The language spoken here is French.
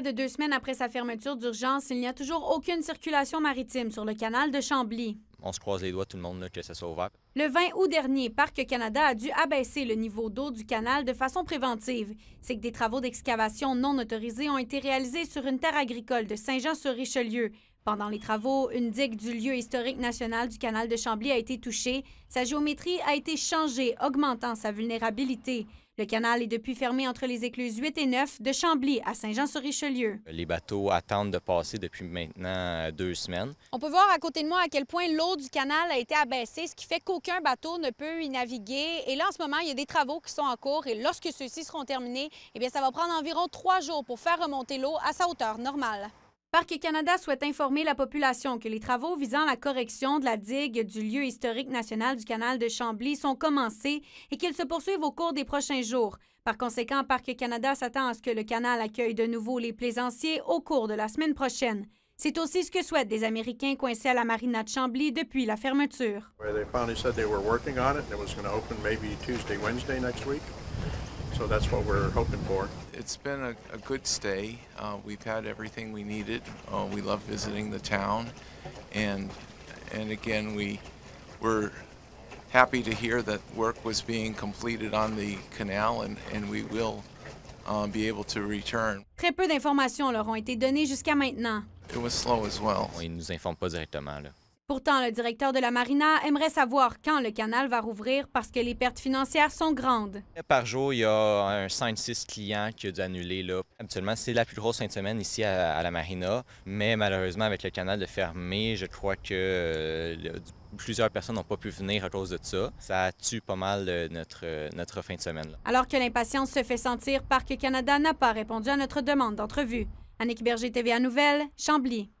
de deux semaines après sa fermeture d'urgence, il n'y a toujours aucune circulation maritime sur le canal de Chambly. On se croise les doigts, tout le monde, là, que ça soit Le 20 août dernier, Parc Canada a dû abaisser le niveau d'eau du canal de façon préventive. C'est que des travaux d'excavation non autorisés ont été réalisés sur une terre agricole de Saint-Jean-sur-Richelieu. Pendant les travaux, une digue du lieu historique national du canal de Chambly a été touchée. Sa géométrie a été changée, augmentant sa vulnérabilité. Le canal est depuis fermé entre les écluses 8 et 9 de Chambly à Saint-Jean-sur-Richelieu. Les bateaux attendent de passer depuis maintenant euh, deux semaines. On peut voir à côté de moi à quel point l'eau du canal a été abaissée, ce qui fait qu'aucun bateau ne peut y naviguer. Et là, en ce moment, il y a des travaux qui sont en cours et lorsque ceux-ci seront terminés, eh bien, ça va prendre environ trois jours pour faire remonter l'eau à sa hauteur normale. Parc Canada souhaite informer la population que les travaux visant la correction de la digue du lieu historique national du canal de Chambly sont commencés et qu'ils se poursuivent au cours des prochains jours. Par conséquent, Parc Canada s'attend à ce que le canal accueille de nouveau les plaisanciers au cours de la semaine prochaine. C'est aussi ce que souhaitent des Américains coincés à la marina de Chambly depuis la fermeture. So that's what we're hoping for. It's been a, a good stay. Uh, we've had everything we needed. Uh, we love visiting the town, and and again we were happy to hear that work was being completed on the canal, and and we will uh, be able to return. Très peu d'informations leur ont été données jusqu'à maintenant. It was slow as well. Ils nous informent pas directement là. Pourtant, le directeur de la marina aimerait savoir quand le canal va rouvrir parce que les pertes financières sont grandes. Par jour, il y a un 5-6 clients qui a dû annuler. Habituellement, c'est la plus grosse fin de semaine ici à, la marina, mais malheureusement, avec le canal de fermé, je crois que euh, plusieurs personnes n'ont pas pu venir à cause de ça. Ça tue pas mal euh, notre, euh, notre fin de semaine. Alors que l'impatience se fait sentir, Parc Canada n'a pas répondu à notre demande d'entrevue. Annick Berger, TVA Nouvelle, Chambly.